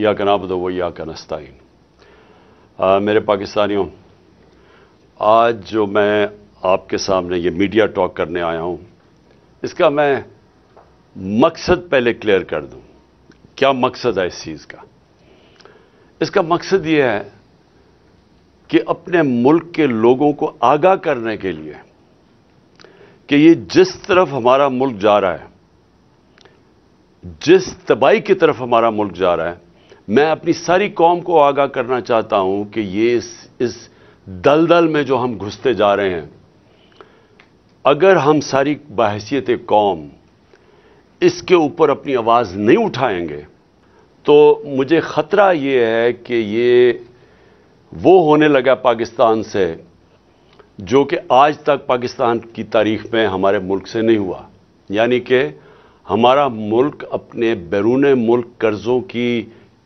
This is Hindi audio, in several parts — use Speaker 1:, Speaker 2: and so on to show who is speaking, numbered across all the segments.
Speaker 1: या का नाबद व या का नस्ताइन मेरे पाकिस्तानियों आज जो मैं आपके सामने ये मीडिया टॉक करने आया हूं इसका मैं मकसद पहले क्लियर कर दूं क्या मकसद है इस चीज़ का इसका मकसद ये है कि अपने मुल्क के लोगों को आगाह करने के लिए कि ये जिस तरफ हमारा मुल्क जा रहा है जिस तबाही की तरफ हमारा मुल्क जा रहा है मैं अपनी सारी कौम को आगाह करना चाहता हूं कि ये इस, इस दलदल में जो हम घुसते जा रहे हैं अगर हम सारी बाहसीत कौम इसके ऊपर अपनी आवाज़ नहीं उठाएंगे तो मुझे ख़तरा ये है कि ये वो होने लगा पाकिस्तान से जो कि आज तक पाकिस्तान की तारीख में हमारे मुल्क से नहीं हुआ यानी कि हमारा मुल्क अपने बैरून मुल्क कर्ज़ों की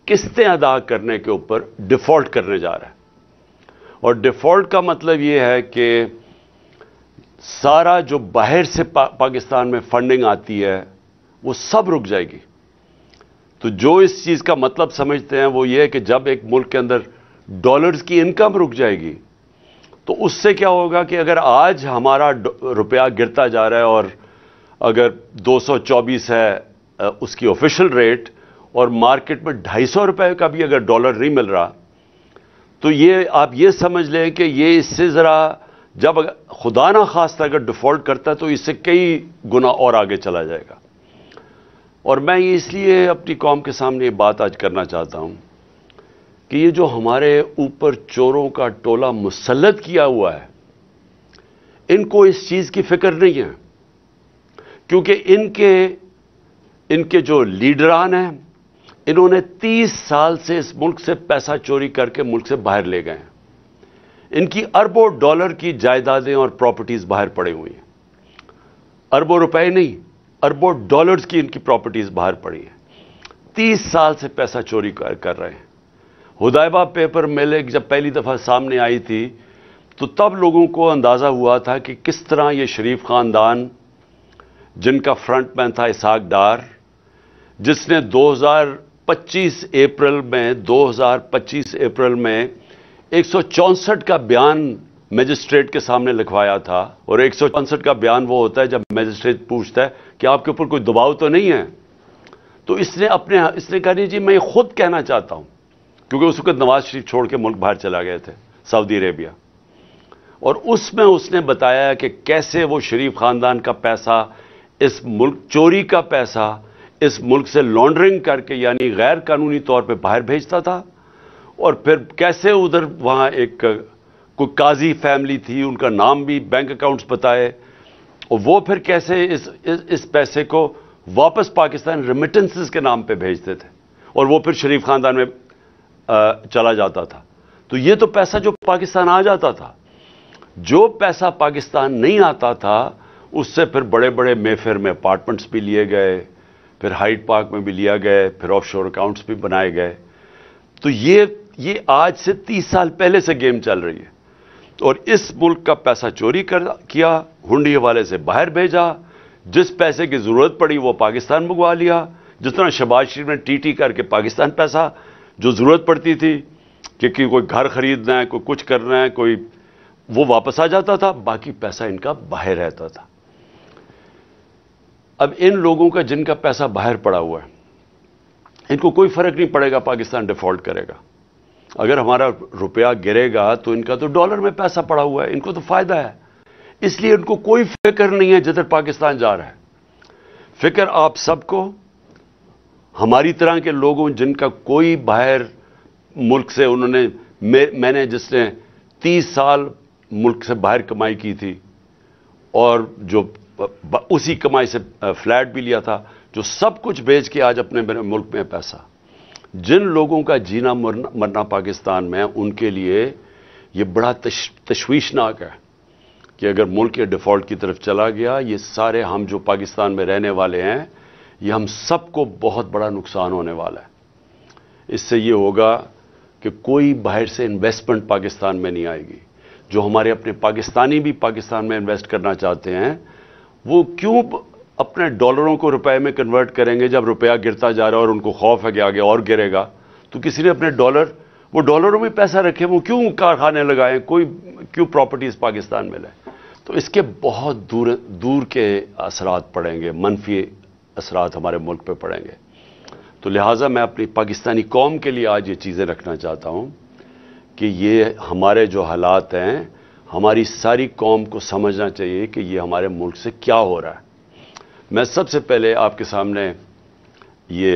Speaker 1: किस्तें अदा करने के ऊपर डिफ़ॉल्ट करने जा रहा है और डिफ़ॉल्ट का मतलब ये है कि सारा जो बाहर से पा, पाकिस्तान में फंडिंग आती है वो सब रुक जाएगी तो जो इस चीज़ का मतलब समझते हैं वो ये है कि जब एक मुल्क के अंदर डॉलर्स की इनकम रुक जाएगी तो उससे क्या होगा कि अगर आज हमारा रुपया गिरता जा रहा है और अगर 224 है उसकी ऑफिशियल रेट और मार्केट में ढाई सौ रुपये का भी अगर डॉलर नहीं मिल रहा तो ये आप ये समझ लें कि ये इससे ज़रा जब खुदा ना तरह अगर डिफ़ॉल्ट करता है तो इससे कई गुना और आगे चला जाएगा और मैं ये इसलिए अपनी कौम के सामने ये बात आज करना चाहता हूँ कि ये जो हमारे ऊपर चोरों का टोला मुसलत किया हुआ है इनको इस चीज़ की फिक्र नहीं है क्योंकि इनके इनके जो लीडरान हैं इन्होंने 30 साल से इस मुल्क से पैसा चोरी करके मुल्क से बाहर ले गए हैं इनकी अरबों डॉलर की जायदादें और प्रॉपर्टीज बाहर पड़े हुई हैं अरबों रुपए नहीं अरबों डॉलर्स की इनकी प्रॉपर्टीज बाहर पड़ी हैं तीस साल से पैसा चोरी कर, कर रहे हैं हुदायबा पेपर मेले जब पहली दफ़ा सामने आई थी तो तब लोगों को अंदाज़ा हुआ था कि किस तरह ये शरीफ ख़ानदान जिनका फ्रंट मैन था इसाक डार जिसने 25 अप्रैल में 2025 अप्रैल में एक का बयान मजिस्ट्रेट के सामने लिखवाया था और एक का बयान वो होता है जब मजिस्ट्रेट पूछता है कि आपके ऊपर कोई दबाव तो नहीं है तो इसने अपने हाँ, इसने कहा जी मैं खुद कहना चाहता हूँ क्योंकि उस वक्त नवाज शरीफ छोड़ के मुल्क बाहर चला गए थे सऊदी अरेबिया और उसमें उसने बताया कि कैसे वो शरीफ ख़ानदान का पैसा इस मुल्क चोरी का पैसा इस मुल्क से लॉन्ड्रिंग करके यानी गैर कानूनी तौर पे बाहर भेजता था और फिर कैसे उधर वहाँ एक कोई काजी फैमिली थी उनका नाम भी बैंक अकाउंट्स बताए और वो फिर कैसे इस इस, इस पैसे को वापस पाकिस्तान रिमिटेंसेस के नाम पे भेजते थे और वो फिर शरीफ खानदान में आ, चला जाता था तो ये तो पैसा जो पाकिस्तान आ जाता था जो पैसा पाकिस्तान नहीं आता था उससे फिर बड़े बड़े मेफेर में अपार्टमेंट्स भी लिए गए फिर हाइट पार्क में भी लिया गए फिर ऑफशोर अकाउंट्स भी बनाए गए तो ये ये आज से 30 साल पहले से गेम चल रही है और इस मुल्क का पैसा चोरी कर किया हुंडी हवाले से बाहर भेजा जिस पैसे की ज़रूरत पड़ी वो पाकिस्तान मंगवा लिया जिस तरह शबाज शरीफ ने टी टी करके पाकिस्तान पैसा जो ज़रूरत पड़ती थी क्योंकि कोई घर ख़रीदना है कोई कुछ करना है कोई वो वापस आ जाता था बाकी पैसा इनका बाहर रहता था अब इन लोगों का जिनका पैसा बाहर पड़ा हुआ है इनको कोई फर्क नहीं पड़ेगा पाकिस्तान डिफॉल्ट करेगा अगर हमारा रुपया गिरेगा तो इनका तो डॉलर में पैसा पड़ा हुआ है इनको तो फायदा है इसलिए उनको कोई फिक्र नहीं है जिधर पाकिस्तान जा रहा है फिक्र आप सबको हमारी तरह के लोगों जिनका कोई बाहर मुल्क से उन्होंने मैंने जिसने 30 साल मुल्क से बाहर कमाई की थी और जो उसी कमाई से फ्लैट भी लिया था जो सब कुछ बेच के आज अपने मुल्क में पैसा जिन लोगों का जीना मरना, मरना पाकिस्तान में उनके लिए ये बड़ा तश, तश्वीशनाक है कि अगर मुल्क ये डिफ़ॉल्ट की तरफ चला गया ये सारे हम जो पाकिस्तान में रहने वाले हैं ये हम सबको बहुत बड़ा नुकसान होने वाला है इससे ये होगा कि कोई बाहर से इन्वेस्टमेंट पाकिस्तान में नहीं आएगी जो हमारे अपने पाकिस्तानी भी पाकिस्तान में इन्वेस्ट करना चाहते हैं वो क्यों अपने डॉलरों को रुपए में कन्वर्ट करेंगे जब रुपया गिरता जा रहा है और उनको खौफ है कि आगे और गिरेगा तो किसी ने अपने डॉलर वो डॉलरों में पैसा रखे वो क्यों कारखाने लगाए कोई क्यों प्रॉपर्टीज़ पाकिस्तान में लाए तो इसके बहुत दूर दूर के असरात पड़ेंगे मनफी असरात हमारे मुल्क पे पड़ेंगे तो लिहाजा मैं अपनी पाकिस्तानी कौम के लिए आज ये चीज़ें रखना चाहता हूँ कि ये हमारे जो हालात हैं हमारी सारी कौम को समझना चाहिए कि ये हमारे मुल्क से क्या हो रहा है मैं सबसे पहले आपके सामने ये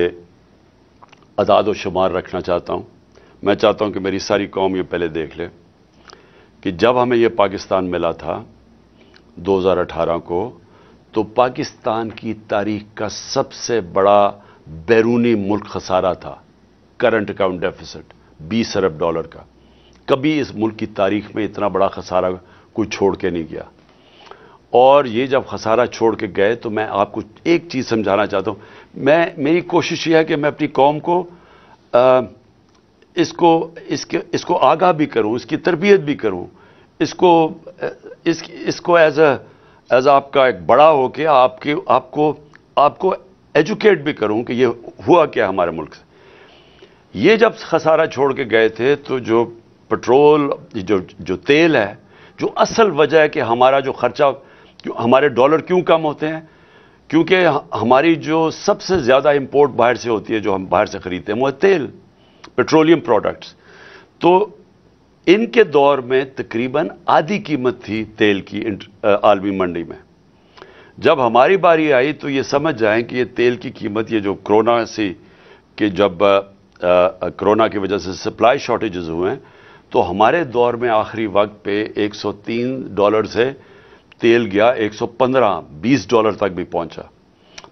Speaker 1: अदाद व शुमार रखना चाहता हूँ मैं चाहता हूँ कि मेरी सारी कौम ये पहले देख ले कि जब हमें ये पाकिस्तान मिला था 2018 को तो पाकिस्तान की तारीख का सबसे बड़ा बैरूनी मुल्क खसारा था करंट अकाउंट डेफिसिट 20 अरब डॉलर का कभी इस मुल्क की तारीख में इतना बड़ा खसारा कोई छोड़ के नहीं गया और ये जब खसारा छोड़ के गए तो मैं आपको एक चीज़ समझाना चाहता हूँ मैं मेरी कोशिश यह है कि मैं अपनी कौम को आ, इसको इसके इसको आगाह भी करूँ इसकी तरबियत भी करूँ इसको इस इसको एज एज आपका एक बड़ा हो के आपके आपको आपको एजुकेट भी करूँ कि ये हुआ क्या हमारे मुल्क से ये जब खसारा छोड़ के गए थे तो जो पेट्रोल जो जो तेल है जो असल वजह है कि हमारा जो ख़र्चा हमारे डॉलर क्यों कम होते हैं क्योंकि हमारी जो सबसे ज़्यादा इंपोर्ट बाहर से होती है जो हम बाहर से ख़रीदते हैं वो है तेल पेट्रोलियम प्रोडक्ट्स तो इनके दौर में तकरीबन आधी कीमत थी तेल की आलमी मंडी में जब हमारी बारी आई तो ये समझ जाएं कि ये तेल की कीमत ये जो कोरोना से कि जब कोरोना की वजह से सप्लाई शॉर्टेजेस हुए हैं तो हमारे दौर में आखिरी वक्त पे 103 डॉलर से तेल गया 115 20 डॉलर तक भी पहुंचा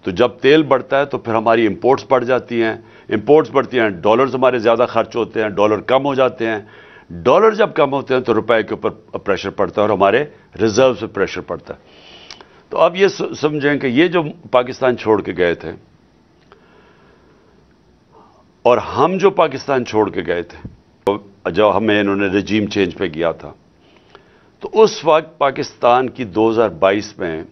Speaker 1: तो जब तेल बढ़ता है तो फिर हमारी इंपोर्ट्स बढ़ जाती हैं इंपोर्ट्स बढ़ती हैं डॉलर्स हमारे ज़्यादा खर्च होते हैं डॉलर कम हो जाते हैं डॉलर जब कम होते हैं तो रुपए के ऊपर प्रेशर पड़ता है और हमारे रिजर्व से प्रेशर पड़ता है तो अब ये समझें कि ये जो पाकिस्तान छोड़ के गए थे और हम जो पाकिस्तान छोड़ के गए थे जब हमें इन्होंने रजीम चेंज पे किया था तो उस वक्त पाकिस्तान की 2022 में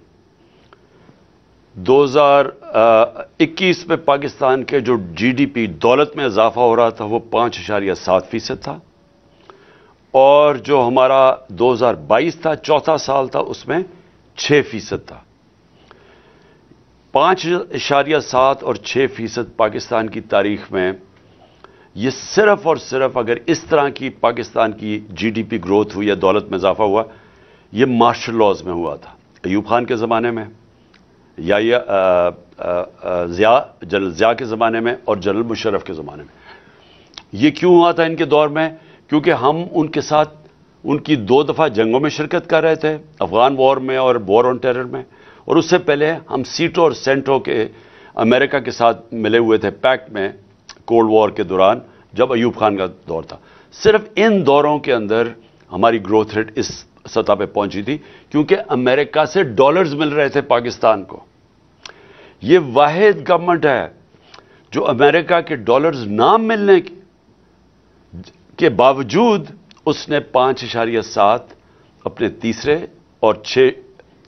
Speaker 1: 2021 में पाकिस्तान के जो जीडीपी दौलत में इजाफा हो रहा था वो पाँच इशारिया सात फ़ीसद था और जो हमारा 2022 था चौथा साल था उसमें छह फ़ीसद था पाँच इशारिया सात और छह फ़ीसद पाकिस्तान की तारीख में ये सिर्फ और सिर्फ अगर इस तरह की पाकिस्तान की जीडीपी ग्रोथ हुई या दौलत में इजाफा हुआ ये मार्शल लॉज में हुआ था अयूब खान के ज़माने में या या आ, आ, आ, जिया जनरल जिया के ज़माने में और जनरल मुशरफ के ज़माने में ये क्यों हुआ था इनके दौर में क्योंकि हम उनके साथ उनकी दो दफ़ा जंगों में शिरकत कर रहे थे अफ़गान वॉर में और वॉर ऑन टेरर में और उससे पहले हम सीटों और सेंटों के अमेरिका के साथ मिले हुए थे पैक्ट में कोल्ड वॉर के दौरान जब अयूब खान का दौर था सिर्फ इन दौरों के अंदर हमारी ग्रोथ रेट इस सतह पर पहुंची थी क्योंकि अमेरिका से डॉलर्स मिल रहे थे पाकिस्तान को यह वाद गवर्नमेंट है जो अमेरिका के डॉलर्स ना मिलने के बावजूद उसने पाँच इशारिया सात अपने तीसरे और छः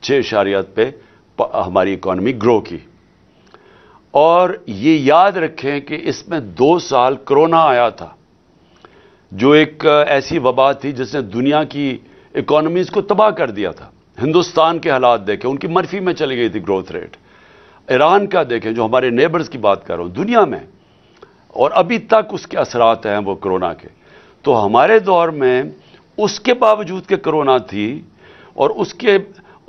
Speaker 1: छः इशारियात पे हमारी इकोनॉमी ग्रो की और ये याद रखें कि इसमें दो साल कोरोना आया था जो एक ऐसी वबा थी जिसने दुनिया की इकोनॉमीज़ को तबाह कर दिया था हिंदुस्तान के हालात देखें उनकी मर्फी में चली गई थी ग्रोथ रेट ईरान का देखें जो हमारे नेबर्स की बात कर रहा हूँ दुनिया में और अभी तक उसके असरात हैं वो कोरोना के तो हमारे दौर में उसके बावजूद के कोरोना थी और उसके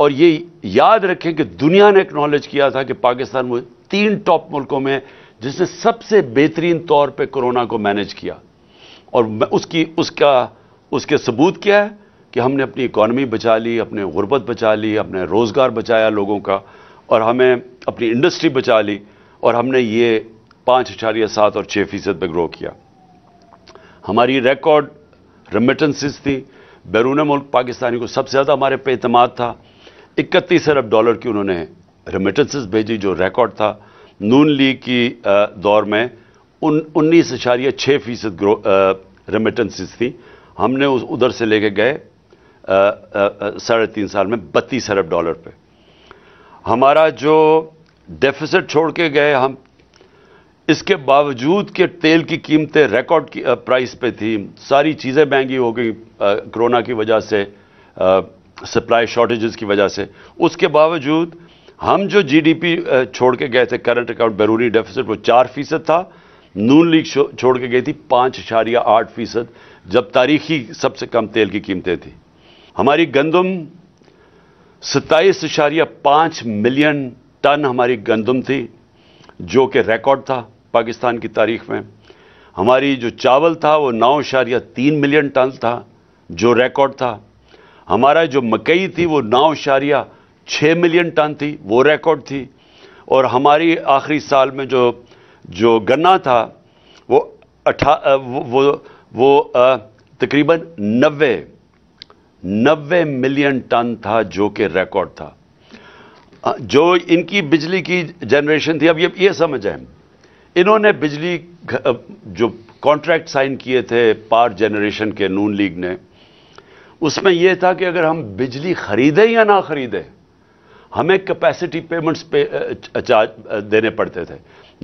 Speaker 1: और ये याद रखें कि दुनिया ने एक्नॉलेज किया था कि पाकिस्तान तीन टॉप मुल्कों में जिसने सबसे बेहतरीन तौर पे कोरोना को मैनेज किया और उसकी उसका उसके सबूत क्या है कि हमने अपनी इकॉनमी बचा ली अपने गुर्बत बचा ली अपने रोज़गार बचाया लोगों का और हमें अपनी इंडस्ट्री बचा ली और हमने ये पाँच अचार्य सात और छः फीसद पर ग्रो किया हमारी रिकॉर्ड रेमिटेंसिस थी बैरून मुल्क पाकिस्तानी को सबसे ज़्यादा हमारे पे अतमाद था इकतीस अरब डॉलर की उन्होंने रेमिटेंसेस भेजी जो रिकॉर्ड था नून लीग की दौर में उन उन्नीस इशारिया छः फीसद ग्रो रेमिटेंसेस थी हमने उस उधर से लेके गए साढ़े तीन साल में बत्तीस अरब डॉलर पे हमारा जो डेफिसिट छोड़ के गए हम इसके बावजूद के तेल की कीमतें रिकॉर्ड की प्राइस पे थी सारी चीज़ें महंगी हो गई कोरोना की वजह से सप्लाई शॉर्टेजेस की वजह से उसके बावजूद हम जो जीडीपी छोड़ के गए थे करंट अकाउंट बैरूनी डेफिसिट वो चार फीसद था नून लीग छोड़ के गई थी पाँच इशारिया आठ फीसद जब तारीखी सबसे कम तेल की कीमतें थी हमारी गंदम सत्ताईस इशारिया पाँच मिलियन टन हमारी गंदम थी जो कि रिकॉर्ड था पाकिस्तान की तारीख में हमारी जो चावल था वो नौ इशारिया तीन मिलियन टन था जो रिकॉर्ड था हमारा जो मकई थी वो नौ इशारिया छः मिलियन टन थी वो रिकॉर्ड थी और हमारी आखिरी साल में जो जो गन्ना था वो अठा वो वो, वो तकरीबन नबे नबे मिलियन टन था जो कि रिकॉर्ड था जो इनकी बिजली की जनरेशन थी अब ये ये समझें इन्होंने बिजली जो कॉन्ट्रैक्ट साइन किए थे पार जनरेशन के नून लीग ने उसमें यह था कि अगर हम बिजली खरीदें या ना खरीदें हमें कैपेसिटी पेमेंट्स पे चार्ज देने पड़ते थे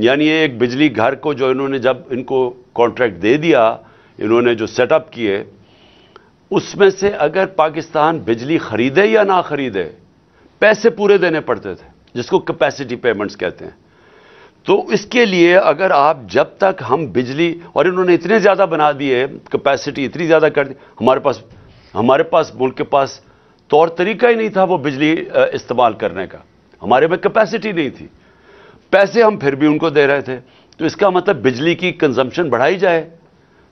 Speaker 1: यानी एक बिजली घर को जो इन्होंने जब इनको कॉन्ट्रैक्ट दे दिया इन्होंने जो सेटअप किए उसमें से अगर पाकिस्तान बिजली खरीदे या ना खरीदे पैसे पूरे देने पड़ते थे जिसको कैपेसिटी पेमेंट्स कहते हैं तो इसके लिए अगर आप जब तक हम बिजली और इन्होंने इतने ज़्यादा बना दिए कैपेसिटी इतनी ज़्यादा कर दी हमारे पास हमारे पास मुल्क के पास तौर तरीका ही नहीं था वो बिजली इस्तेमाल करने का हमारे में कैपेसिटी नहीं थी पैसे हम फिर भी उनको दे रहे थे तो इसका मतलब बिजली की कंजम्पशन बढ़ाई जाए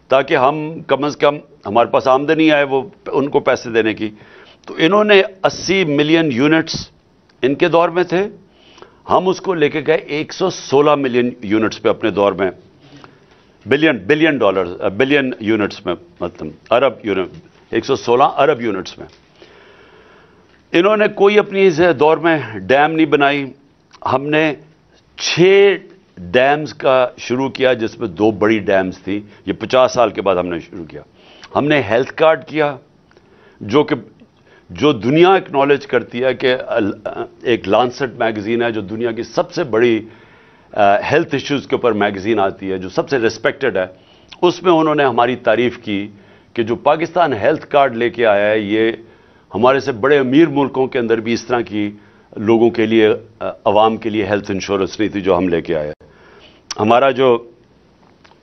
Speaker 1: ताकि हम कम अज़ कम हमारे पास आमदनी आए वो उनको पैसे देने की तो इन्होंने 80 मिलियन यूनिट्स इनके दौर में थे हम उसको लेके गए 116 मिलियन यूनिट्स पे अपने दौर में billion billion dollar billion units में मतलब अरब यूनिट 116 अरब यूनिट्स में इन्होंने कोई अपनी इस दौर में डैम नहीं बनाई हमने छः डैम्स का शुरू किया जिसमें दो बड़ी डैम्स थी ये पचास साल के बाद हमने शुरू किया हमने हेल्थ कार्ड किया जो कि जो दुनिया एक्नॉलेज करती है कि एक लानसेट मैगज़ीन है जो दुनिया की सबसे बड़ी हेल्थ इश्यूज़ के ऊपर मैगज़ीन आती है जो सबसे रिस्पेक्टेड है उसमें उन्होंने हमारी तारीफ़ की कि जो पाकिस्तान हेल्थ कार्ड लेके आया है ये हमारे से बड़े अमीर मुल्कों के अंदर भी इस तरह की लोगों के लिए आवाम के लिए हेल्थ इंश्योरेंस नहीं थी जो हम लेके आए हमारा जो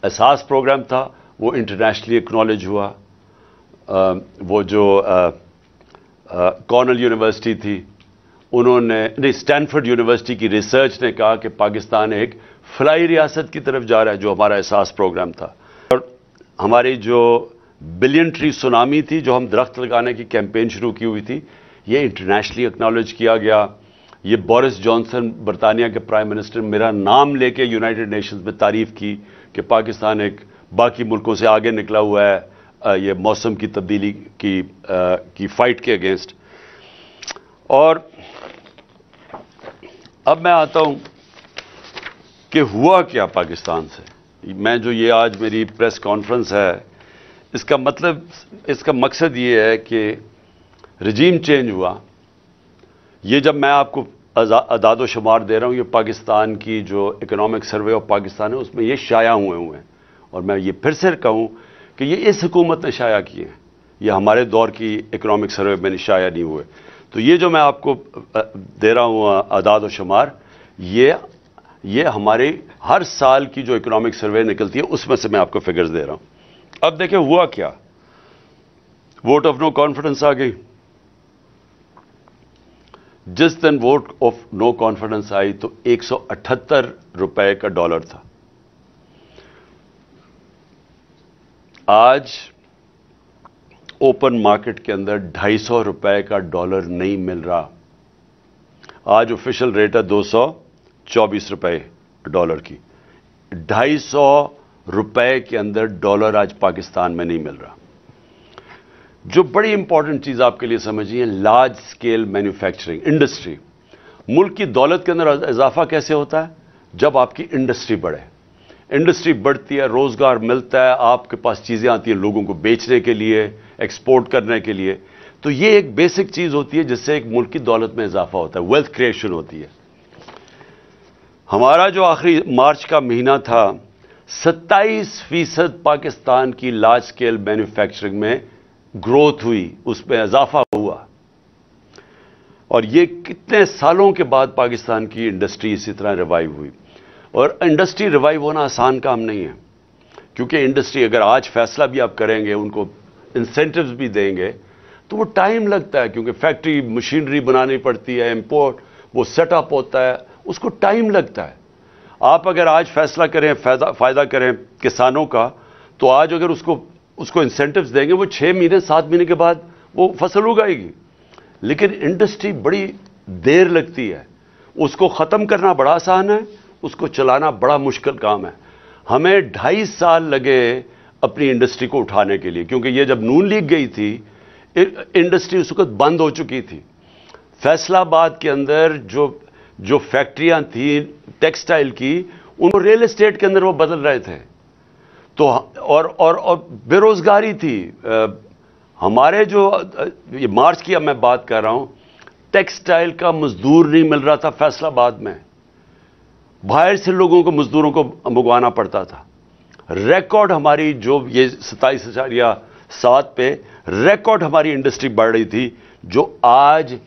Speaker 1: एहसास प्रोग्राम था वो इंटरनेशनली एक्नॉलेज हुआ आ, वो जो कॉर्नल यूनिवर्सिटी थी उन्होंने नहीं स्टैनफर्ड यूनिवर्सिटी की रिसर्च ने कहा कि पाकिस्तान एक फलाई रियासत की तरफ जा रहा है जो हमारा एहसास प्रोग्राम था और हमारी जो बिलियन ट्री सुनामी थी जो हम दरख्त लगाने की कैंपेन शुरू की हुई थी ये इंटरनेशनली एक्नॉलेज किया गया ये बोरिस जॉनसन बरतानिया के प्राइम मिनिस्टर मेरा नाम लेके यूनाइटेड नेशंस में तारीफ की कि पाकिस्तान एक बाकी मुल्कों से आगे निकला हुआ है ये मौसम की तब्दीली की की फाइट के अगेंस्ट और अब मैं आता हूं कि हुआ क्या पाकिस्तान से मैं जो ये आज मेरी प्रेस कॉन्फ्रेंस है इसका मतलब इसका मकसद ये है कि रजीम चेंज हुआ ये जब मैं आपको अदाद शुमार दे रहा हूँ ये पाकिस्तान की जो इकनॉमिक सर्वे ऑफ पाकिस्तान है उसमें ये शाया हुए हुए हैं और मैं ये फिर से कहूँ कि ये इस हुकूमत ने शाया किए हैं ये हमारे दौर की इकनॉमिक सर्वे में शाया नहीं हुए तो ये जो मैं आपको दे रहा हूँ अदाद शुमार ये ये हमारे हर साल की जो इकनॉमिक सर्वे निकलती है उसमें से मैं आपको फिगर्स दे रहा हूँ अब देखें हुआ क्या वोट ऑफ नो कॉन्फिडेंस आ गई जिस दिन वोट ऑफ नो कॉन्फिडेंस आई तो 178 रुपए का डॉलर था आज ओपन मार्केट के अंदर ढाई सौ रुपए का डॉलर नहीं मिल रहा आज ऑफिशियल रेट है दो सौ चौबीस रुपए डॉलर की ढाई सौ रुपए के अंदर डॉलर आज पाकिस्तान में नहीं मिल रहा जो बड़ी इंपॉर्टेंट चीज़ आपके लिए समझिए लार्ज स्केल मैन्युफैक्चरिंग इंडस्ट्री मुल्क की दौलत के अंदर इजाफा कैसे होता है जब आपकी इंडस्ट्री बढ़े इंडस्ट्री बढ़ती है रोज़गार मिलता है आपके पास चीज़ें आती हैं लोगों को बेचने के लिए एक्सपोर्ट करने के लिए तो ये एक बेसिक चीज़ होती है जिससे एक मुल्क की दौलत में इजाफा होता है वेल्थ क्रिएशन होती है हमारा जो आखिरी मार्च का महीना था सत्ताईस फीसद पाकिस्तान की लार्ज स्केल मैन्युफैक्चरिंग में ग्रोथ हुई उसमें इजाफा हुआ और ये कितने सालों के बाद पाकिस्तान की इंडस्ट्री इसी तरह रिवाइव हुई और इंडस्ट्री रिवाइव होना आसान काम नहीं है क्योंकि इंडस्ट्री अगर आज फैसला भी आप करेंगे उनको इंसेंटिव्स भी देंगे तो वो टाइम लगता है क्योंकि फैक्ट्री मशीनरी बनानी पड़ती है इम्पोर्ट वो सेटअप होता है उसको टाइम लगता है आप अगर आज फैसला करें फायदा फ़ायदा करें किसानों का तो आज अगर उसको उसको इंसेंटिव्स देंगे वो छः महीने सात महीने के बाद वो फसल उगाएगी लेकिन इंडस्ट्री बड़ी देर लगती है उसको ख़त्म करना बड़ा आसान है उसको चलाना बड़ा मुश्किल काम है हमें ढाई साल लगे अपनी इंडस्ट्री को उठाने के लिए क्योंकि ये जब नून लीग गई थी इंडस्ट्री उस वक्त बंद हो चुकी थी फैसलाबाद के अंदर जो जो फैक्ट्रियां थी टेक्सटाइल की उनको रियल एस्टेट के अंदर वो बदल रहे थे तो और और, और बेरोज़गारी थी आ, हमारे जो ये मार्च की अब मैं बात कर रहा हूँ टेक्सटाइल का मजदूर नहीं मिल रहा था फैसलाबाद में बाहर से लोगों को मजदूरों को मंगवाना पड़ता था रिकॉर्ड हमारी जो ये सताईस हजार या सात पे रिकॉर्ड हमारी इंडस्ट्री बढ़ रही थी जो आज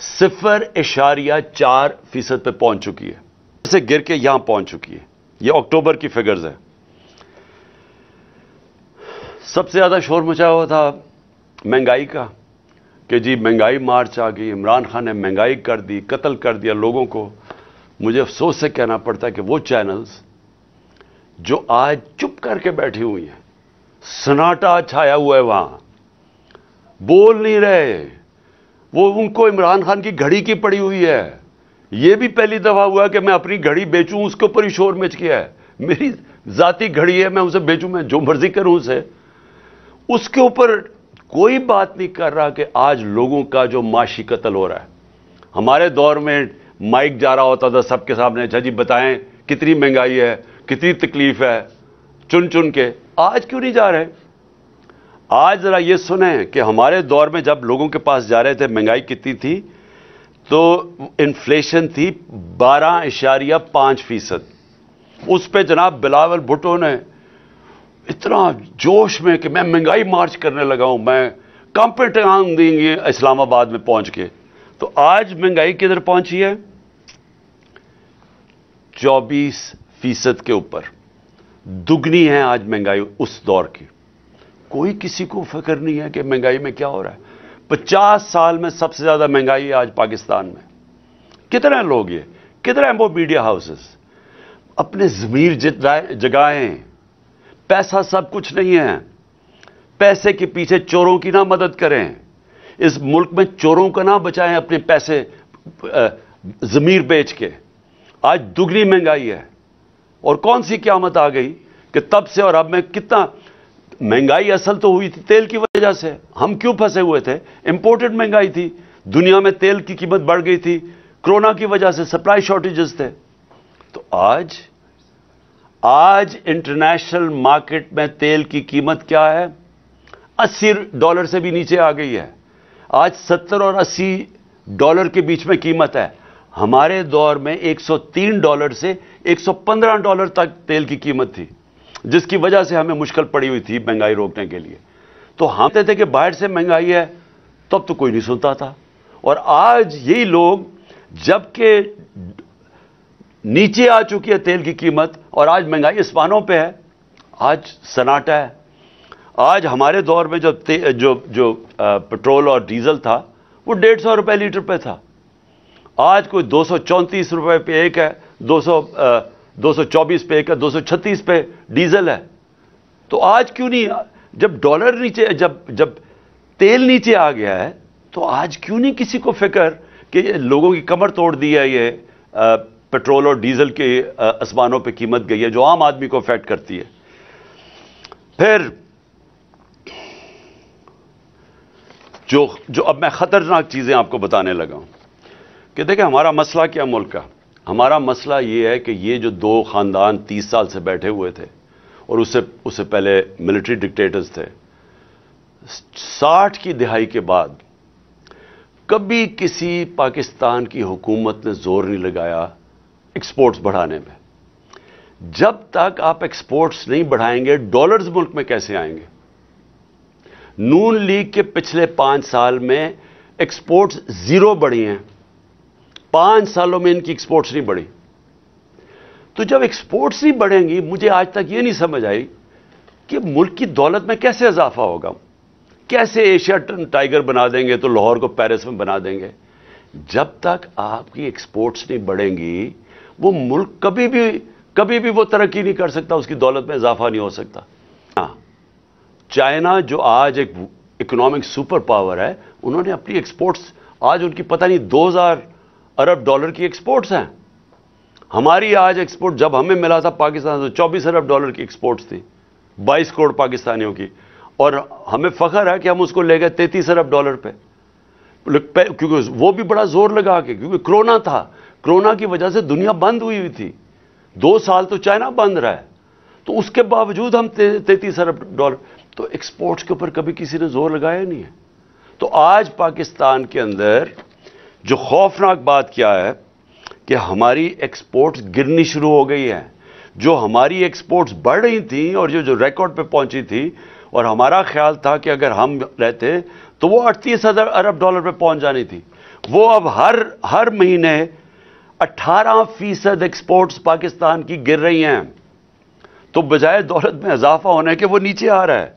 Speaker 1: सिफर इशारिया चार फीसद पर पहुंच चुकी है इसे गिर के यहां पहुंच चुकी है ये अक्टूबर की फिगर्स है सबसे ज्यादा शोर मचा हुआ था महंगाई का कि जी महंगाई मार्च आ गई इमरान खान ने महंगाई कर दी कत्ल कर दिया लोगों को मुझे अफसोस से कहना पड़ता है कि वो चैनल्स जो आज चुप करके बैठी हुई हैं सन्नाटा छाया हुआ है वहां बोल नहीं रहे वो उनको इमरान खान की घड़ी की पड़ी हुई है ये भी पहली दफ़ा हुआ कि मैं अपनी घड़ी बेचूं उसके ऊपर ही शोर मच गया है मेरी ज़ाती घड़ी है मैं उसे बेचूं मैं जो मर्ज़ी करूं उसे उसके ऊपर कोई बात नहीं कर रहा कि आज लोगों का जो माशी कत्ल हो रहा है हमारे दौर में माइक जा रहा होता था सबके सामने अच्छा जी बताएं कितनी महंगाई है कितनी तकलीफ़ है चुन चुन के आज क्यों नहीं जा रहे हैं आज ज़रा ये सुने कि हमारे दौर में जब लोगों के पास जा रहे थे महंगाई कितनी थी तो इन्फ्लेशन थी बारह इशारिया पाँच फीसद उस पर जनाब बिलावल भुटो ने इतना जोश में कि मैं महंगाई मार्च करने लगा हूँ मैं कंपटिंग देंगे इस्लामाबाद में पहुँच के तो आज महंगाई किधर पहुँची है चौबीस फीसद के ऊपर दुगनी है आज महंगाई उस दौर की कोई किसी को फिक्र नहीं है कि महंगाई में क्या हो रहा है पचास साल में सबसे ज़्यादा महंगाई है आज पाकिस्तान में कितने लोग ये कितने वो मीडिया हाउसेस अपने ज़मीर जगाएं पैसा सब कुछ नहीं है पैसे के पीछे चोरों की ना मदद करें इस मुल्क में चोरों का ना बचाएं अपने पैसे ज़मीर बेच के आज दुगनी महंगाई है और कौन सी क्यामत आ गई कि तब से और अब में कितना महंगाई असल तो हुई थी तेल की वजह से हम क्यों फंसे हुए थे इंपोर्टेड महंगाई थी दुनिया में तेल की कीमत बढ़ गई थी कोरोना की वजह से सप्लाई शॉर्टेजेस थे तो आज आज इंटरनेशनल मार्केट में तेल की कीमत क्या है अस्सी डॉलर से भी नीचे आ गई है आज सत्तर और अस्सी डॉलर के बीच में कीमत है हमारे दौर में 103 डॉलर से 115 डॉलर तक तेल की कीमत थी जिसकी वजह से हमें मुश्किल पड़ी हुई थी महंगाई रोकने के लिए तो हम कहते थे कि बाहर से महंगाई है तब तो कोई नहीं सुनता था और आज यही लोग जबकि नीचे आ चुकी है तेल की कीमत और आज महंगाई आसमानों पे है आज सनाटा है आज हमारे दौर में जो जो जो पेट्रोल और डीजल था वो डेढ़ सौ रुपये लीटर पे था आज कोई दो सौ चौंतीस रुपये पे एक है दो सौ दो सौ चौबीस पे एकड़ दो सौ छत्तीस पे डीजल है तो आज क्यों नहीं जब डॉलर नीचे जब जब तेल नीचे आ गया है तो आज क्यों नहीं किसी को फिक्र कि लोगों की कमर तोड़ दी है ये पेट्रोल और डीजल के आसमानों पे कीमत गई है जो आम आदमी को अफेक्ट करती है फिर जो जो अब मैं ख़तरनाक चीज़ें आपको बताने लगा हूं कि देखिए हमारा मसला क्या मुल्क का हमारा मसला ये है कि ये जो दो ख़ानदान तीस साल से बैठे हुए थे और उससे उससे पहले मिलिट्री डिक्टेटर्स थे साठ की दिहाई के बाद कभी किसी पाकिस्तान की हुकूमत ने जोर नहीं लगाया एक्सपोर्ट्स बढ़ाने में जब तक आप एक्सपोर्ट्स नहीं बढ़ाएंगे डॉलर्स मुल्क में कैसे आएंगे नून लीग के पिछले पांच साल में एक्सपोर्ट्स जीरो बढ़ी हैं पांच सालों में इनकी एक्सपोर्ट्स नहीं बढ़ी तो जब एक्सपोर्ट्स नहीं बढ़ेंगी मुझे आज तक ये नहीं समझ आई कि मुल्क की दौलत में कैसे इजाफा होगा कैसे एशिया टाइगर बना देंगे तो लाहौर को पेरिस में बना देंगे जब तक आपकी एक्सपोर्ट्स नहीं बढ़ेंगी वो मुल्क कभी भी कभी भी वो तरक्की नहीं कर सकता उसकी दौलत में इजाफा नहीं हो सकता हाँ, चाइना जो आज एक इकोनॉमिक सुपर पावर है उन्होंने अपनी एक्सपोर्ट्स आज उनकी पता नहीं दो हज़ार अरब डॉलर की एक्सपोर्ट्स हैं हमारी आज एक्सपोर्ट जब हमें मिला था पाकिस्तान से तो चौबीस अरब डॉलर की एक्सपोर्ट्स थी बाईस करोड़ पाकिस्तानियों की और हमें फ़ख्र है कि हम उसको ले गए तैंतीस अरब डॉलर पे क्योंकि वो भी बड़ा जोर लगा के क्योंकि कोरोना था कोरोना की वजह से दुनिया बंद हुई हुई थी दो साल तो चाइना बंद रहा है तो उसके बावजूद हम तैंतीस अरब डॉलर तो एक्सपोर्ट्स के ऊपर कभी किसी ने जोर लगाया नहीं है तो आज पाकिस्तान के अंदर जो खौफनाक बात क्या है कि हमारी एक्सपोर्ट्स गिरनी शुरू हो गई है जो हमारी एक्सपोर्ट्स बढ़ रही थी और जो जो रिकॉर्ड पे पहुंची थी और हमारा ख्याल था कि अगर हम रहते तो वो अड़तीस हज़ार अरब डॉलर पे पहुंच जानी थी वो अब हर हर महीने 18 फीसद एक्सपोर्ट्स पाकिस्तान की गिर रही हैं तो बजाय दौलत में इजाफा होने के वो नीचे आ रहा है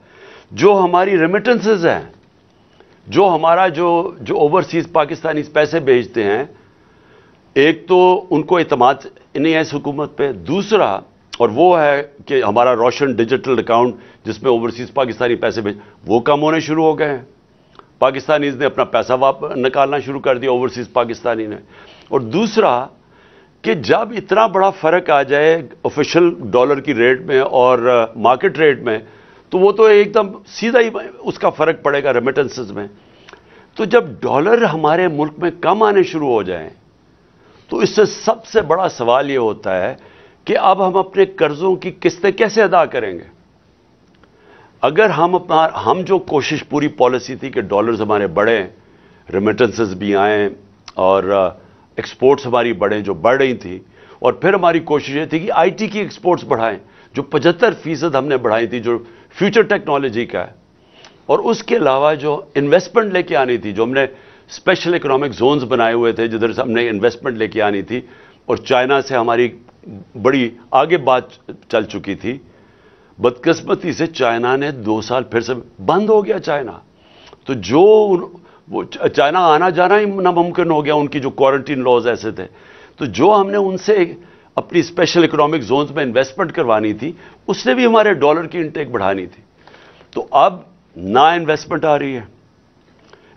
Speaker 1: जो हमारी रेमिटेंसेज हैं जो हमारा जो जो ओवरसीज़ पाकिस्तानी पैसे भेजते हैं एक तो उनको अतमाद नहीं है इस हुकूमत पर दूसरा और वो है कि हमारा रोशन डिजिटल अकाउंट जिसमें ओवरसीज़ पाकिस्तानी पैसे भेज वो कम होने शुरू हो गए हैं पाकिस्तानीज ने अपना पैसा वाप निकालना शुरू कर दिया ओवरसीज़ पाकिस्तानी ने और दूसरा कि जब इतना बड़ा फ़र्क आ जाए ऑफिशियल डॉलर की रेट में और मार्केट रेट में तो वो तो एकदम सीधा ही उसका फ़र्क पड़ेगा रेमिटेंसेज में तो जब डॉलर हमारे मुल्क में कम आने शुरू हो जाएं तो इससे सबसे बड़ा सवाल ये होता है कि अब हम अपने कर्ज़ों की किस्तें कैसे अदा करेंगे अगर हम अपना हम जो कोशिश पूरी पॉलिसी थी कि डॉलर्स हमारे बढ़ें रेमिटेंसेज भी आएँ और एक्सपोर्ट्स uh, हमारी बढ़ें जो बढ़ रही थी और फिर हमारी कोशिश ये थी कि आईटी की एक्सपोर्ट्स बढ़ाएं जो 75 फीसद हमने बढ़ाई थी जो फ्यूचर टेक्नोलॉजी का है और उसके अलावा जो इन्वेस्टमेंट लेके आनी थी जो हमने स्पेशल इकोनॉमिक जोन्स बनाए हुए थे जिधर से हमने इन्वेस्टमेंट लेके आनी थी और चाइना से हमारी बड़ी आगे बात चल चुकी थी बदकस्मती से चाइना ने दो साल फिर से बंद हो गया चाइना तो जो वो चाइना आना जाना ही नामुमकिन हो गया उनकी जो क्वारंटीन लॉज ऐसे थे तो जो हमने उनसे अपनी स्पेशल इकोनॉमिक जोन्स में इन्वेस्टमेंट करवानी थी उसने भी हमारे डॉलर की इंटेक बढ़ानी थी तो अब ना इन्वेस्टमेंट आ रही है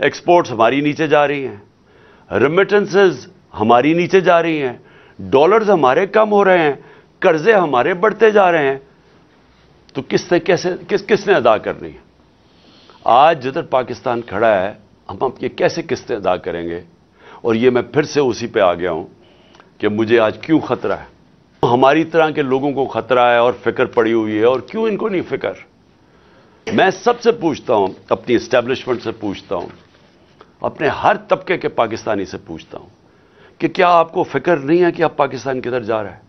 Speaker 1: एक्सपोर्ट्स हमारी नीचे जा रही हैं रिमिटेंसेज हमारी नीचे जा रही हैं डॉलर्स हमारे कम हो रहे हैं कर्जे हमारे बढ़ते जा रहे हैं तो किसने कैसे किस किसने अदा करनी है आज जिधर पाकिस्तान खड़ा है हम आपके ये कैसे किस्तें अदा करेंगे और ये मैं फिर से उसी पे आ गया हूँ कि मुझे आज क्यों खतरा है हमारी तरह के लोगों को खतरा है और फिक्र पड़ी हुई है और क्यों इनको नहीं फिक्र मैं सबसे पूछता हूं अपनी एस्टेब्लिशमेंट से पूछता हूं अपने हर तबके के पाकिस्तानी से पूछता हूं कि क्या आपको फिक्र नहीं है कि आप पाकिस्तान किधर जा रहा है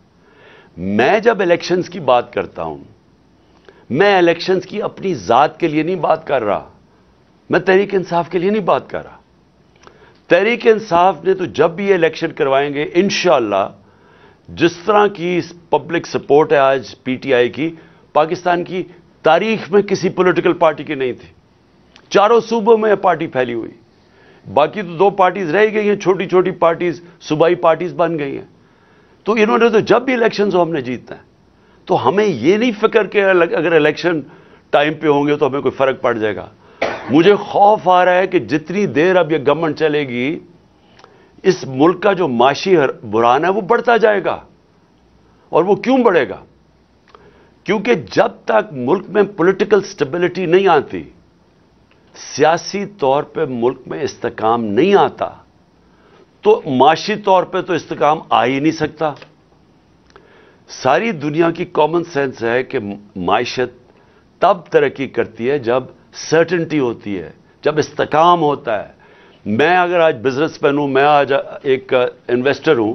Speaker 1: मैं जब इलेक्शंस की बात करता हूं मैं इलेक्शंस की अपनी ज़ात के लिए नहीं बात कर रहा मैं तहरीक इंसाफ के लिए नहीं बात कर रहा तहरीक इंसाफ ने तो जब भी ये इलेक्शन करवाएंगे इन जिस तरह की पब्लिक सपोर्ट है आज पी टी आई की पाकिस्तान की तारीख में किसी पोलिटिकल पार्टी की नहीं थी चारों सूबों में पार्टी फैली हुई बाकी तो दो पार्टीज रह गई हैं छोटी छोटी पार्टीज सूबाई पार्टीज बन गई हैं तो इन्होंने तो जब भी इलेक्शन हो हमने जीतना है तो हमें ये नहीं फिक्र कि अगर इलेक्शन टाइम पे होंगे तो हमें कोई फ़र्क पड़ जाएगा मुझे खौफ आ रहा है कि जितनी देर अब यह गवर्नमेंट चलेगी इस मुल्क का जो माशी बुरान है वो बढ़ता जाएगा और वो क्यों बढ़ेगा क्योंकि जब तक मुल्क में पॉलिटिकल स्टेबिलिटी नहीं आती सियासी तौर पे मुल्क में इस्तकाम नहीं आता तो माशी तौर पे तो इस्तकाम आ ही नहीं सकता सारी दुनिया की कॉमन सेंस है कि माशत तब तरक्की करती है जब सर्टेनिटी होती है जब इस्तकाम होता है मैं अगर आज बिजनेस मैन हूं मैं आज एक इन्वेस्टर हूं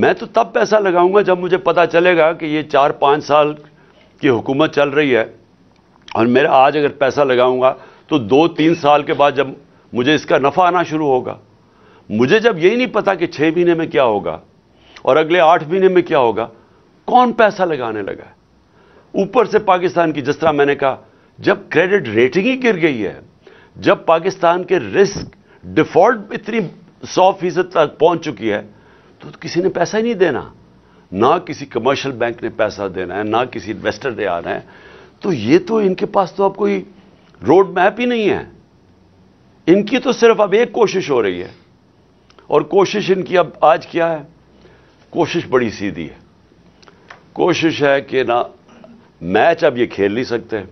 Speaker 1: मैं तो तब पैसा लगाऊंगा जब मुझे पता चलेगा कि ये चार पाँच साल की हुकूमत चल रही है और मेरा आज अगर पैसा लगाऊंगा तो दो तीन साल के बाद जब मुझे इसका नफ़ा आना शुरू होगा मुझे जब यही नहीं पता कि छः महीने में क्या होगा और अगले आठ महीने में क्या होगा कौन पैसा लगाने लगा ऊपर से पाकिस्तान की जिस तरह मैंने कहा जब क्रेडिट रेटिंग ही गिर गई है जब पाकिस्तान के रिस्क डिफॉल्ट इतनी सौ फीसद तक पहुंच चुकी है तो किसी ने पैसा ही नहीं देना ना किसी कमर्शियल बैंक ने पैसा देना है ना किसी इन्वेस्टर ने आना है तो ये तो इनके पास तो अब कोई रोड मैप ही नहीं है इनकी तो सिर्फ अब एक कोशिश हो रही है और कोशिश इनकी अब आज क्या है कोशिश बड़ी सीधी है कोशिश है कि ना मैच अब ये खेल नहीं सकते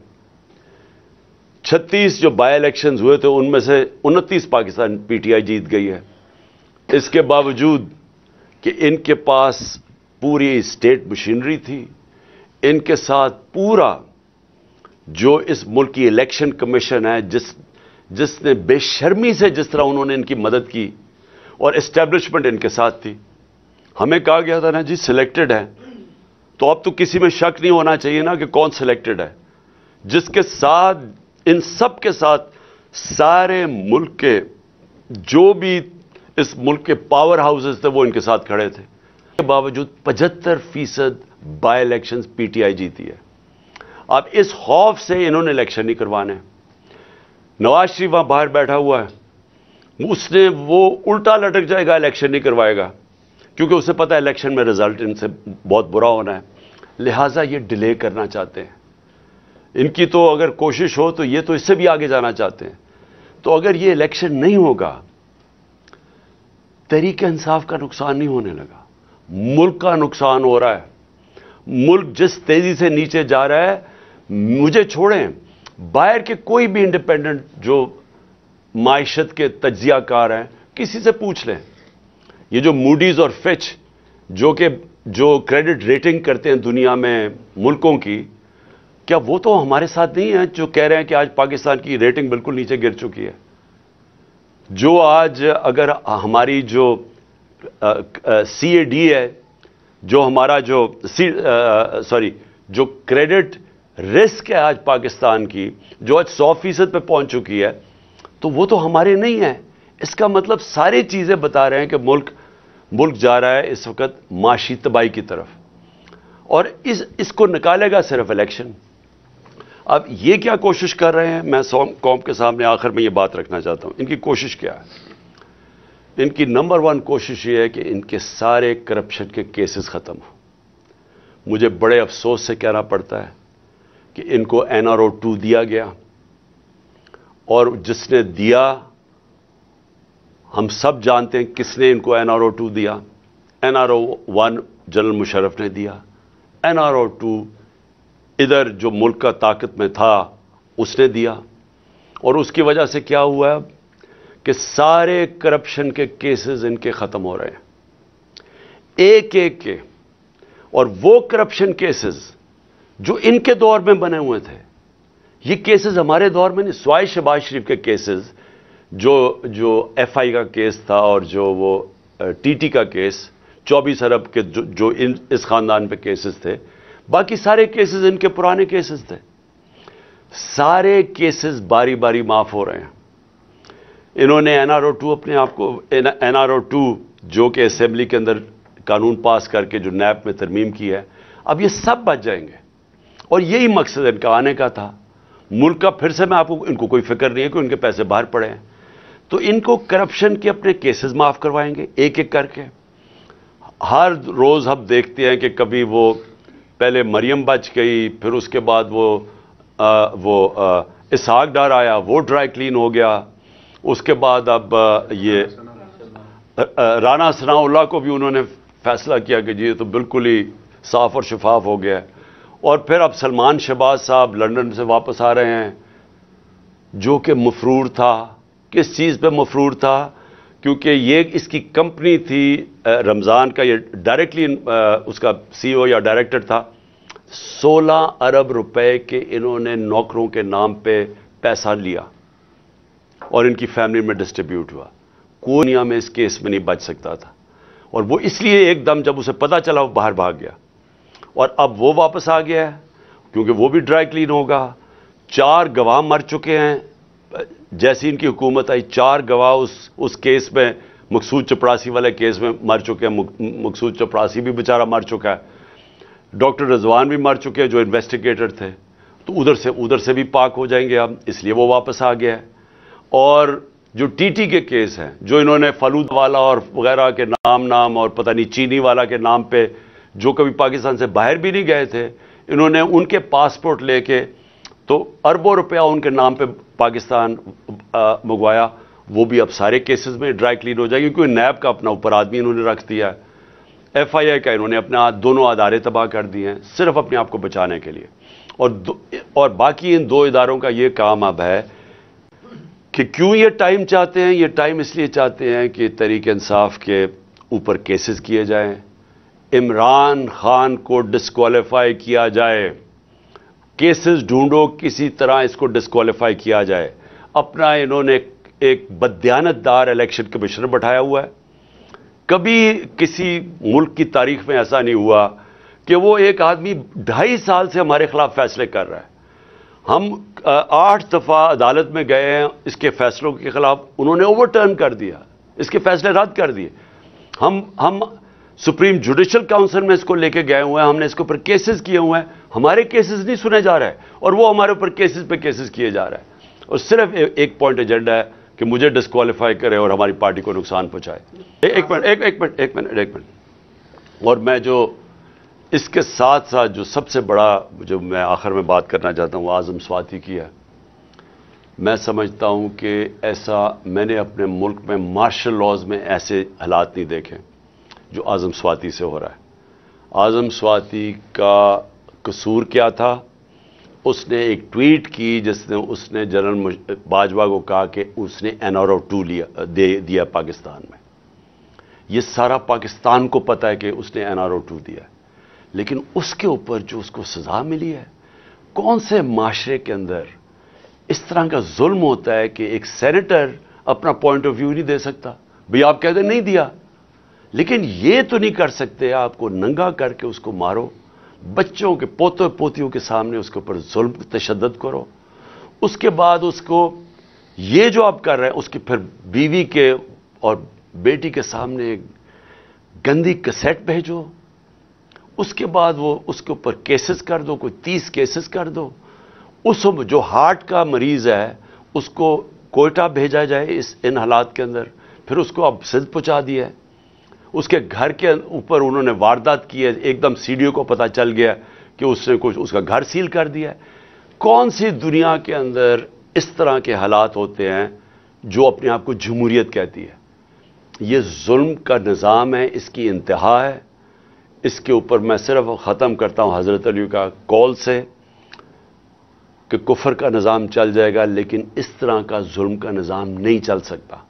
Speaker 1: छत्तीस जो बाई इलेक्शन हुए थे उनमें से उनतीस पाकिस्तान पीटीआई जीत गई है इसके बावजूद कि इनके पास पूरी स्टेट मशीनरी थी इनके साथ पूरा जो इस मुल्क की इलेक्शन कमीशन है जिस जिसने बेशर्मी से जिस तरह उन्होंने इनकी मदद की और इस्टेब्लिशमेंट इनके साथ थी हमें कहा गया था ना जी सिलेक्टेड है तो अब तो किसी में शक नहीं होना चाहिए ना कि कौन सिलेक्टेड है जिसके साथ इन सब के साथ सारे मुल्क के जो भी इस मुल्क के पावर हाउसेस थे वो इनके साथ खड़े थे के बावजूद पचहत्तर फीसद by election P T I जीती है अब इस खौफ से इन्होंने इलेक्शन नहीं करवाने नवाज शरीफ वहाँ बाहर बैठा हुआ है उसने वो उल्टा लटक जाएगा इलेक्शन नहीं करवाएगा क्योंकि उसे पता है इलेक्शन में रिजल्ट इनसे बहुत बुरा होना है लिहाजा ये डिले करना चाहते हैं इनकी तो अगर कोशिश हो तो ये तो इससे भी आगे जाना चाहते हैं तो अगर ये इलेक्शन नहीं होगा तहरीक इंसाफ का नुकसान नहीं होने लगा मुल्क का नुकसान हो रहा है मुल्क जिस तेजी से नीचे जा रहा है मुझे छोड़ें बाहर के कोई भी इंडिपेंडेंट जो मायशत के तजियाकार हैं किसी से पूछ लें ये जो मूडीज और फिच जो कि जो क्रेडिट रेटिंग करते हैं दुनिया में मुल्कों की क्या वो तो हमारे साथ नहीं है जो कह रहे हैं कि आज पाकिस्तान की रेटिंग बिल्कुल नीचे गिर चुकी है जो आज अगर हमारी जो सी ए डी है जो हमारा जो सी सॉरी जो क्रेडिट रिस्क है आज पाकिस्तान की जो आज सौ फीसद पर पहुंच चुकी है तो वो तो हमारे नहीं है इसका मतलब सारी चीज़ें बता रहे हैं कि मुल्क मुल्क जा रहा है इस वक्त माशी तबाही की तरफ और इस इसको निकालेगा सिर्फ इलेक्शन अब ये क्या कोशिश कर रहे हैं मैं कौम के सामने आखिर में ये बात रखना चाहता हूँ इनकी कोशिश क्या है इनकी नंबर वन कोशिश ये है कि इनके सारे करप्शन के केसेस ख़त्म हो मुझे बड़े अफसोस से कहना पड़ता है कि इनको एन आर ओ टू दिया गया और जिसने दिया हम सब जानते हैं किसने इनको एन आर ओ टू दिया N R O one general Musharraf ने दिया एन आर ओ टू इधर जो मुल्क का ताकत में था उसने दिया और उसकी वजह से क्या हुआ है कि सारे करप्शन के केसेस इनके ख़त्म हो रहे हैं एक एक के और वो करप्शन केसेस जो इनके दौर में बने हुए थे ये केसेस हमारे दौर में नहीं स्वाय शबाज शरीफ के केसेस जो जो एफआई का केस था और जो वो टीटी का केस 24 अरब के जो, जो इन इस ख़ानदान पे केसेस थे बाकी सारे केसेस इनके पुराने केसेस थे सारे केसेस बारी बारी माफ हो रहे हैं इन्होंने एनआरओ टू अपने आप को एनआरओ टू जो कि असेंबली के अंदर कानून पास करके जो नैप में तरमीम की है अब ये सब बच जाएंगे और यही मकसद इनका आने का था मुल्क का फिर से मैं आपको इनको कोई फिक्र नहीं है कि उनके पैसे बाहर पड़े हैं तो इनको करप्शन के अपने केसेस माफ़ करवाएंगे एक एक करके हर रोज़ हम देखते हैं कि कभी वो पहले मरियम बच गई फिर उसके बाद वो आ, वो इसहाक डर आया वो ड्राई क्लीन हो गया उसके बाद अब आ, ये राना सनाउल्ला को भी उन्होंने फैसला किया कि जी तो बिल्कुल ही साफ और शफाफ हो गया और फिर अब सलमान शहबाज साहब लंदन से वापस आ रहे हैं जो कि मफरूर था किस चीज़ पे मफरूर था क्योंकि ये इसकी कंपनी थी रमज़ान का ये डायरेक्टली उसका सीईओ e या डायरेक्टर था 16 अरब रुपए के इन्होंने नौकरों के नाम पे पैसा लिया और इनकी फैमिली में डिस्ट्रीब्यूट हुआ कोनिया में इस केस में नहीं बच सकता था और वो इसलिए एकदम जब उसे पता चला वो बाहर भाग गया और अब वो वापस आ गया है क्योंकि वो भी ड्राई क्लीन होगा चार गवाह मर चुके हैं जैसी इनकी हुकूमत आई चार गवाह उस उस केस में मकसूद चपरासी वाले केस में मर चुके हैं मकसूद चपरासी भी बेचारा मर चुका है डॉक्टर रजवान भी मर चुके हैं जो इन्वेस्टिगेटर थे तो उधर से उधर से भी पाक हो जाएंगे अब इसलिए वो वापस आ गया है और जो टीटी के केस हैं जो इन्होंने फलूद वाला और वगैरह के नाम नाम और पता नहीं चीनी वाला के नाम पे जो कभी पाकिस्तान से बाहर भी नहीं गए थे इन्होंने उनके पासपोर्ट लेके तो अरबों रुपया उनके नाम पे पाकिस्तान मंगवाया वो भी अब सारे केसेस में ड्राई क्लीन हो जाएगी क्योंकि नैब का अपना ऊपर आदमी इन्होंने रख दिया है एफ आई आई का इन्होंने अपना दोनों अदारे तबाह कर दिए हैं सिर्फ अपने आप को बचाने के लिए और और बाकी इन दो इदारों का ये काम अब है कि क्यों ये टाइम चाहते हैं ये टाइम इसलिए चाहते हैं कि तरीके इंसाफ के ऊपर केसेस किए जाएं इमरान खान को डिस्कालीफाई किया जाए केसेस ढूंढो किसी तरह इसको डिस्कालीफाई किया जाए अपना इन्होंने एक बदयानतदार इलेक्शन कमिश्नर बैठाया हुआ है कभी किसी मुल्क की तारीख में ऐसा नहीं हुआ कि वो एक आदमी ढाई साल से हमारे खिलाफ फैसले कर रहा है हम आठ दफ़ा अदालत में गए हैं इसके फैसलों के खिलाफ उन्होंने ओवरटर्न कर दिया इसके फैसले रद्द कर दिए हम हम सुप्रीम जुडिशल काउंसिल में इसको लेके गए हुए हैं हमने इसके ऊपर केसेस किए हुए हैं हमारे केसेस नहीं सुने जा रहे हैं और वो हमारे ऊपर केसेस पे केसेस किए जा रहे हैं और सिर्फ ए, एक पॉइंट एजेंडा है कि मुझे डिस्कालीफाई करे और हमारी पार्टी को नुकसान पहुंचाए एक मिनट एक एक मिनट एक मिनट एक मिनट और मैं जो इसके साथ साथ जो सबसे बड़ा जो मैं आखिर में बात करना चाहता हूँ आज़म स्वाति की है मैं समझता हूँ कि ऐसा मैंने अपने मुल्क में मार्शल लॉज में ऐसे हालात नहीं देखे जो आज़म स्वाति से हो रहा है आज़म स्वाति का कसूर क्या था उसने एक ट्वीट की जिसने उसने जनरल बाजवा को कहा कि उसने एन आर ओ टू लिया दे दिया पाकिस्तान में ये सारा पाकिस्तान को पता है कि उसने एन आर ओ टू दिया लेकिन उसके ऊपर जो उसको सज़ा मिली है कौन से माशरे के अंदर इस तरह का जुल्म होता है कि एक सेनेटर अपना पॉइंट ऑफ व्यू नहीं दे सकता भैया आप कहते नहीं दिया लेकिन ये तो नहीं कर सकते आपको नंगा करके उसको मारो बच्चों के पोतों पोतियों के सामने उसके ऊपर जुल्म तशद करो उसके बाद उसको ये जो आप कर रहे हैं उसकी फिर बीवी के और बेटी के सामने गंदी कसेट भेजो उसके बाद वो उसके ऊपर केसेस कर दो कोई तीस केसेस कर दो उस जो हार्ट का मरीज़ है उसको कोयटा भेजा जाए इस इन हालात के अंदर फिर उसको आप सिद्ध पहुँचा दिया है उसके घर के ऊपर उन्होंने वारदात की है एकदम सीडीओ को पता चल गया कि उसने कुछ उसका घर सील कर दिया है कौन सी दुनिया के अंदर इस तरह के हालात होते हैं जो अपने आप को जमूरियत कहती है ये जुल्म का निज़ाम है इसकी इंतहा है इसके ऊपर मैं सिर्फ ख़त्म करता हूँ हज़रत अली का कॉल से कि कुफर का निज़ाम चल जाएगा लेकिन इस तरह का जुल्म का निज़ाम नहीं चल सकता